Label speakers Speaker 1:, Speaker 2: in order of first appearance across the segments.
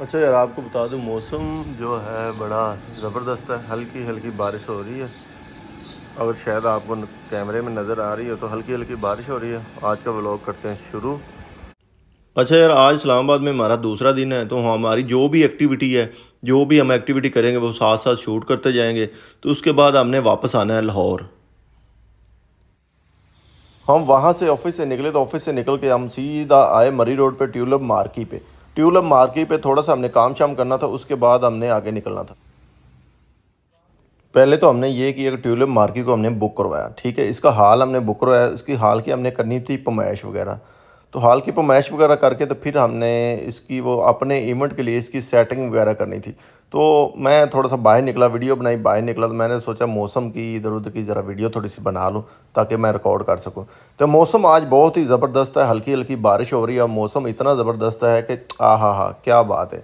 Speaker 1: अच्छा यार आपको बता दूं मौसम जो है बड़ा ज़बरदस्त है हल्की हल्की बारिश हो रही है अगर शायद आपको कैमरे में नज़र आ रही हो तो हल्की हल्की बारिश हो रही है आज का व्लॉग करते हैं शुरू अच्छा यार आज इस्लामाबाद में हमारा दूसरा दिन है तो हमारी जो भी एक्टिविटी है जो भी हम एक्टिविटी करेंगे वो साथ साथ शूट करते जाएंगे तो उसके बाद हमने वापस आना है लाहौर हम वहाँ से ऑफिस से निकले तो ऑफिस से निकल के हम सीधा आए मरी रोड पे ट्यूलप मार्की पे ट्यूलब मार्की पे थोड़ा सा हमने काम शाम करना था उसके बाद हमने आगे निकलना था पहले तो हमने ये किया कि ट्यूलिप मार्की को हमने बुक करवाया ठीक है इसका हाल हमने बुक करवाया उसकी हाल की हमने करनी थी पमाइश वगैरह तो हाल की पमाइश वगैरह करके तो फिर हमने इसकी वो अपने इवेंट के लिए इसकी सेटिंग वगैरह करनी थी तो मैं थोड़ा सा बाहर निकला वीडियो बनाई बाहर निकला तो मैंने सोचा मौसम की इधर उधर की ज़रा वीडियो थोड़ी सी बना लूँ ताकि मैं रिकॉर्ड कर सकूँ तो मौसम आज बहुत ही ज़बरदस्त है हल्की हल्की बारिश हो रही है और मौसम इतना ज़बरदस्त है कि आ हा हा क्या बात है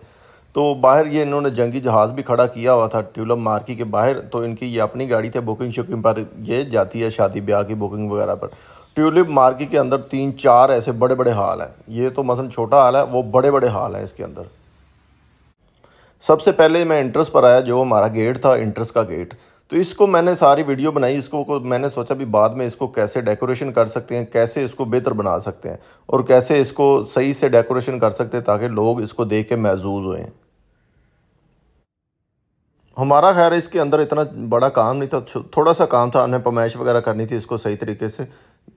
Speaker 1: तो बाहर ये इन्होंने जंगी जहाज़ भी खड़ा किया हुआ था ट्यूलम मार्की के बाहर तो इनकी ये अपनी गाड़ी थे बुकिंग शुकिंग पर ये जाती है शादी ब्याह की बुकिंग वगैरह पर ट्यूलिप मार्की के अंदर तीन चार ऐसे बड़े बड़े हाल हैं ये तो मसलन छोटा हाल है वो बड़े बड़े हाल हैं इसके अंदर सबसे पहले मैं इंट्रस पर आया जो हमारा गेट था इंट्रस का गेट तो इसको मैंने सारी वीडियो बनाई इसको मैंने सोचा भी बाद में इसको कैसे डेकोरेशन कर सकते हैं कैसे इसको बेहतर बना सकते हैं और कैसे इसको सही से डेकोरेशन कर सकते हैं ताकि लोग इसको देख के महजूज होएँ हमारा खैर इसके अंदर इतना बड़ा काम नहीं था थोड़ा सा काम था हमने पमाइश वगैरह करनी थी इसको सही तरीके से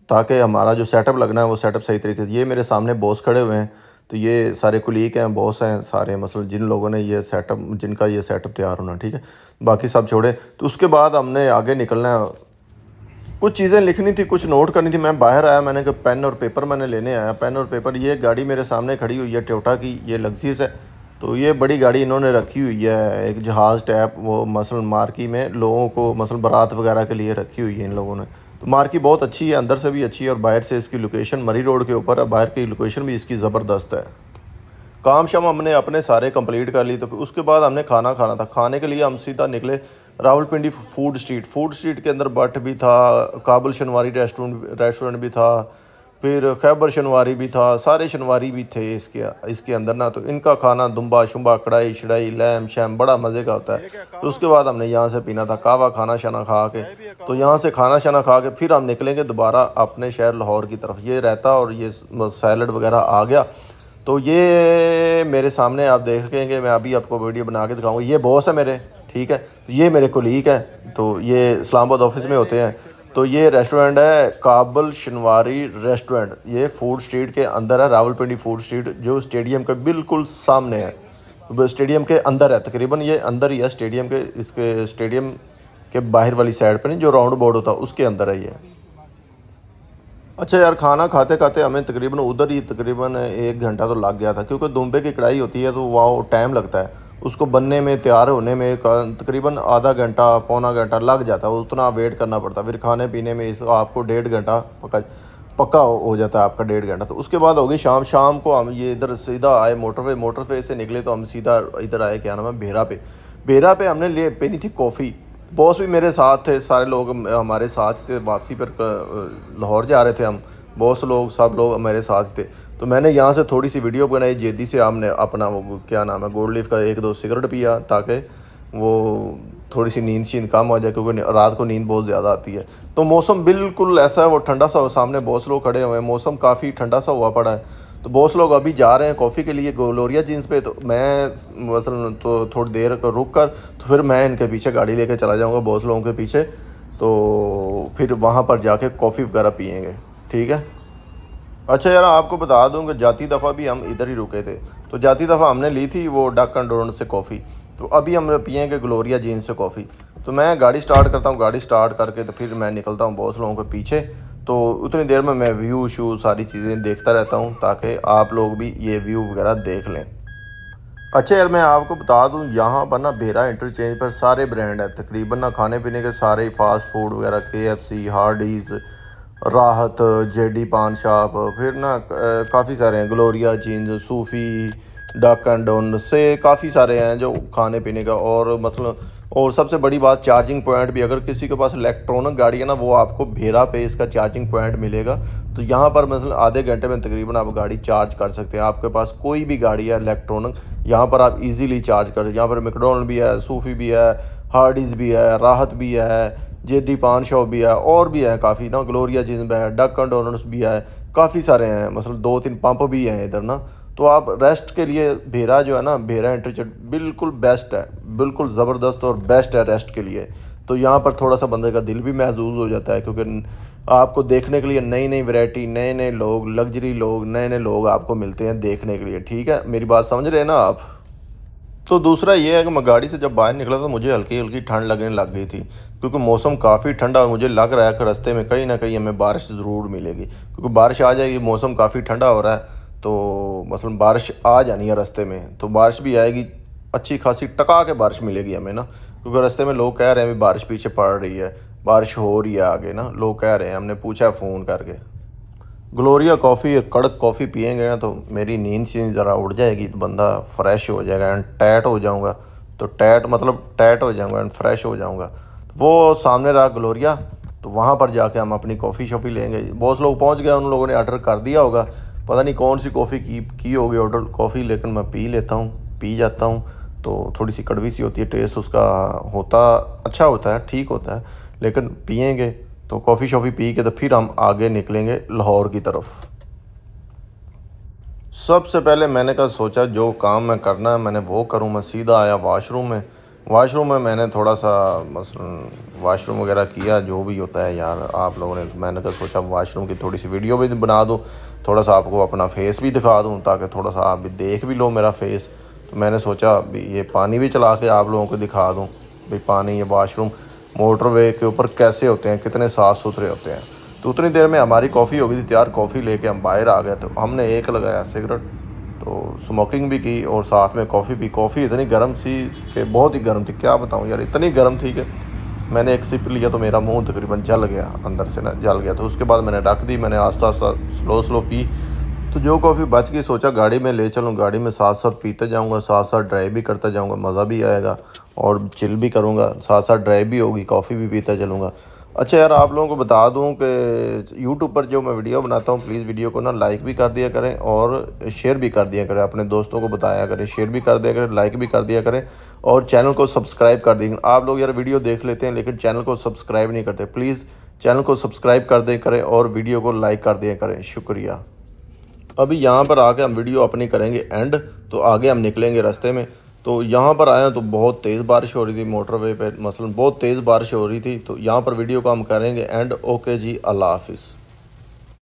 Speaker 1: ताकि हमारा जो सेटअप लगना है वो सेटअप सही तरीके से ये मेरे सामने बॉस खड़े हुए हैं तो ये सारे कुलीग हैं बॉस हैं सारे मसल मतलब जिन लोगों ने ये सेटअप जिनका ये सेटअप तैयार होना ठीक है बाकी सब छोड़े तो उसके बाद हमने आगे निकलना है कुछ चीज़ें लिखनी थी कुछ नोट करनी थी मैं बाहर आया मैंने कहा पेन और पेपर मैंने लेने आया पेन और पेपर ये गाड़ी मेरे सामने खड़ी हुई है टोटा की ये लग्जीज है तो ये बड़ी गाड़ी इन्होंने रखी हुई है एक जहाज़ टैप वो मसल मार्की में लोगों को मसल बारात वगैरह के लिए रखी हुई है इन लोगों ने तो मार्केट बहुत अच्छी है अंदर से भी अच्छी है और बाहर से इसकी लोकेशन मरी रोड के ऊपर है बाहर की लोकेशन भी इसकी ज़बरदस्त है काम शाम हमने अपने सारे कंप्लीट कर ली तो फिर उसके बाद हमने खाना खाना था खाने के लिए हम सीधा निकले Rawalpindi food street food street के अंदर बट भी था काबुल शनवारी रेस्टोरेंट रेस्टोरेंट भी था फिर खैबर शनवारी भी था सारे शनवारी भी थे इसके इसके अंदर ना तो इनका खाना दुम्बा शुम्बा कढ़ाई शढ़ाई लैम शैम बड़ा मज़े का होता है तो उसके बाद हमने यहाँ से पीना था कावा खाना शाना खा के तो यहाँ से खाना शाना खा के फिर हम निकलेंगे दोबारा अपने शहर लाहौर की तरफ ये रहता और ये सैलड वगैरह आ गया तो ये मेरे सामने आप देखेंगे मैं अभी आपको वीडियो बना के दिखाऊँगी ये बॉस है मेरे ठीक है तो ये मेरे कोलीग है तो ये इस्लामाबाद ऑफिस में होते हैं तो ये रेस्टोरेंट है काबुल शनवारी रेस्टोरेंट ये फूड स्ट्रीट के अंदर है रावलपिंडी फूड स्ट्रीट जो स्टेडियम के बिल्कुल सामने है स्टेडियम के अंदर है तकरीबन ये अंदर ही है स्टेडियम के इसके स्टेडियम के बाहर वाली साइड पर नहीं जो राउंड बोर्ड होता है उसके अंदर है ये अच्छा यार खाना खाते खाते हमें तकरीबन उधर ही तकरीबन एक घंटा तो लग गया था क्योंकि दुम्बे की कढ़ाई होती है तो वाह टाइम लगता है उसको बनने में तैयार होने में तकरीबन आधा घंटा पौना घंटा लग जाता है उतना वेट करना पड़ता है फिर खाने पीने में इस आपको डेढ़ घंटा पका पक्का हो जाता है आपका डेढ़ घंटा तो उसके बाद होगी शाम शाम को हम ये इधर सीधा आए मोटरवे मोटरवे से निकले तो हम सीधा इधर आए क्या नाम है बेहरा पे बेहरा पे हमने ले पीनी थी कॉफ़ी बॉस भी मेरे साथ थे सारे लोग हमारे साथ थे वापसी पर लाहौर जा रहे थे हम बहुत लोग सब लोग मेरे साथ थे तो मैंने यहाँ से थोड़ी सी वीडियो बनाई जेदी से आपने अपना वो क्या नाम है गोल्ड लीफ का एक दो सिगरेट पिया ताकि वो थोड़ी सी नींद शींद कम हो जाए क्योंकि रात को नींद बहुत ज़्यादा आती है तो मौसम बिल्कुल ऐसा है वो ठंडा सा हो सामने बहुत लोग खड़े हुए हैं मौसम काफ़ी ठंडा सा हुआ पड़ा है तो बहुत लोग अभी जा रहे हैं कॉफ़ी के लिए गोलोरिया जींस पे तो मैं मसल तो थोड़ी देर कर रुक कर तो फिर मैं इनके पीछे गाड़ी लेके चला जाऊँगा बहुत लोगों के पीछे तो फिर वहाँ पर जाके कॉफ़ी वगैरह पियेंगे ठीक है अच्छा यार आपको बता दूँ कि जाती दफ़ा भी हम इधर ही रुके थे तो जाती दफ़ा हमने ली थी वो डक एंड से कॉफ़ी तो अभी हम पियेंगे ग्लोरिया जीन से कॉफ़ी तो मैं गाड़ी स्टार्ट करता हूँ गाड़ी स्टार्ट करके तो फिर मैं निकलता हूँ बहुत लोगों के पीछे तो उतनी देर में मैं व्यू शू सारी चीज़ें देखता रहता हूँ ताकि आप लोग भी ये व्यू वगैरह देख लें अच्छा यार मैं आपको बता दूं यहाँ पर ना बेरा इंटरचेंज पर सारे ब्रांड है तकरीबन ना खाने पीने के सारे फास्ट फूड वगैरह के एफ सी हार्डीज़ राहत जे डी पान शॉप फिर ना काफ़ी सारे हैं ग्लोरिया जीन्स सूफ़ी डक एंड डोन से काफ़ी सारे हैं जो खाने पीने का और मतलब और सबसे बड़ी बात चार्जिंग पॉइंट भी अगर किसी के पास इलेक्ट्रॉनिक गाड़ी है ना वो आपको भेरा पे इसका चार्जिंग पॉइंट मिलेगा तो यहाँ पर मतलब आधे घंटे में तकरीबन आप गाड़ी चार्ज कर सकते हैं आपके पास कोई भी गाड़ी है इलेक्ट्रॉनिक यहाँ पर आप इजीली चार्ज कर यहाँ पर मैकडोनल्ड भी है सूफी भी है हार्डिस भी है राहत भी है जे डी पान शॉप भी है और भी है काफ़ी ना ग्लोरिया जिम है डक एंड डोनट्स भी है काफ़ी सारे हैं मतलब दो तीन पंप भी हैं इधर ना तो आप रेस्ट के लिए भेरा जो है ना भेरा इंटरचेट बिल्कुल बेस्ट है बिल्कुल ज़बरदस्त और बेस्ट है रेस्ट के लिए तो यहाँ पर थोड़ा सा बंदे का दिल भी महजूज हो जाता है क्योंकि आपको देखने के लिए नई नई वैरायटी नए नए लोग लग्जरी लोग नए नए लोग आपको मिलते हैं देखने के लिए ठीक है मेरी बात समझ रहे हैं ना आप तो दूसरा ये है कि मैं गाड़ी से जब बाहर निकला तो मुझे हल्की हल्की ठंड लगने लग गई थी क्योंकि मौसम काफ़ी ठंडा और मुझे लग रहा है कि रास्ते में कहीं ना कहीं हमें बारिश ज़रूर मिलेगी क्योंकि बारिश आ जाएगी मौसम काफ़ी ठंडा हो रहा है तो मसलन मतलब बारिश आ जानी है रास्ते में तो बारिश भी आएगी अच्छी खासी टका के बारिश मिलेगी हमें ना क्योंकि रास्ते में लोग कह रहे हैं भी बारिश पीछे पड़ रही है बारिश हो रही है आगे ना लोग कह रहे हैं हमने पूछा फ़ोन करके ग्लोरिया कॉफ़ी या कड़क कॉफ़ी पियेंगे ना तो मेरी नींद सी ज़रा उड़ जाएगी तो बंदा फ्रेश हो जाएगा एंड टैट हो जाऊँगा तो टैट मतलब टैट हो जाऊँगा एंड फ्रेश हो जाऊँगा तो वो सामने रहा ग्लोरिया तो वहाँ पर जाके हम अपनी कॉफ़ी शॉफ़ी लेंगे बहुत लोग पहुँच गए उन लोगों ने ऑर्डर कर दिया होगा पता नहीं कौन सी कॉफ़ी की की होगी ऑर्डर कॉफ़ी लेकिन मैं पी लेता हूँ पी जाता हूँ तो थोड़ी सी कड़वी सी होती है टेस्ट उसका होता अच्छा होता है ठीक होता है लेकिन पियेंगे तो कॉफ़ी शॉफ़ी पी के तो फिर हम आगे निकलेंगे लाहौर की तरफ सबसे पहले मैंने कहा सोचा जो काम मैं करना है मैंने वो करूँ मैं सीधा आया वाशरूम में वाशरूम में मैंने थोड़ा सा मसलन वाशरूम वगैरह किया जो भी होता है यार आप लोगों ने तो मैंने कहा सोचा वाशरूम की थोड़ी सी वीडियो भी बना दूँ थोड़ा सा आपको अपना फेस भी दिखा दूँ ताकि थोड़ा सा आप भी देख भी लो मेरा फेस तो मैंने सोचा भी ये पानी भी चला के आप लोगों को दिखा दूँ भाई पानी ये वाशरूम मोटरवे के ऊपर कैसे होते हैं कितने साफ़ सुथरे होते हैं तो उतनी देर में हमारी कॉफ़ी हो गई थी तैयार कॉफ़ी लेके हम बाहर आ गए तो हमने एक लगाया सिगरेट तो स्मोकिंग भी की और साथ में कॉफ़ी भी कॉफ़ी इतनी गर्म थी कि बहुत ही गर्म थी क्या बताऊँ यार इतनी गर्म थी कि मैंने एक सिप लिया तो मेरा मुंह तकरीबन जल गया अंदर से ना जल गया तो उसके बाद मैंने ढक दी मैंने आस्ता आस्ता स्लो स्लो पी तो जो कॉफ़ी बच गई सोचा गाड़ी में ले चलूँ गाड़ी में साथ साथ पीते जाऊँगा साथ साथ ड्राइव भी करता जाऊँगा मज़ा भी आएगा और चिल भी करूँगा साथ साथ ड्राइव भी होगी कॉफ़ी भी पीता चलूँगा अच्छा यार आप लोगों को बता दूं कि YouTube पर जो मैं वीडियो बनाता हूं प्लीज़ वीडियो को ना लाइक भी कर दिया करें और शेयर भी कर दिया करें अपने दोस्तों को बताया करें शेयर भी कर दिया करें लाइक भी कर दिया करें और चैनल को सब्सक्राइब कर दें आप लोग यार वीडियो देख लेते हैं लेकिन चैनल को सब्सक्राइब नहीं करते प्लीज़ चैनल को सब्सक्राइब कर दें करें और वीडियो को लाइक कर दिया करें शुक्रिया अभी यहाँ पर आके हम वीडियो अपनी करेंगे एंड तो आगे हम निकलेंगे रास्ते में तो यहाँ पर आए तो बहुत तेज़ बारिश हो रही थी मोटरवे पे मसलन बहुत तेज़ बारिश हो रही थी तो यहाँ पर वीडियो को हम करेंगे एंड ओके जी अल्लाह हाफिज़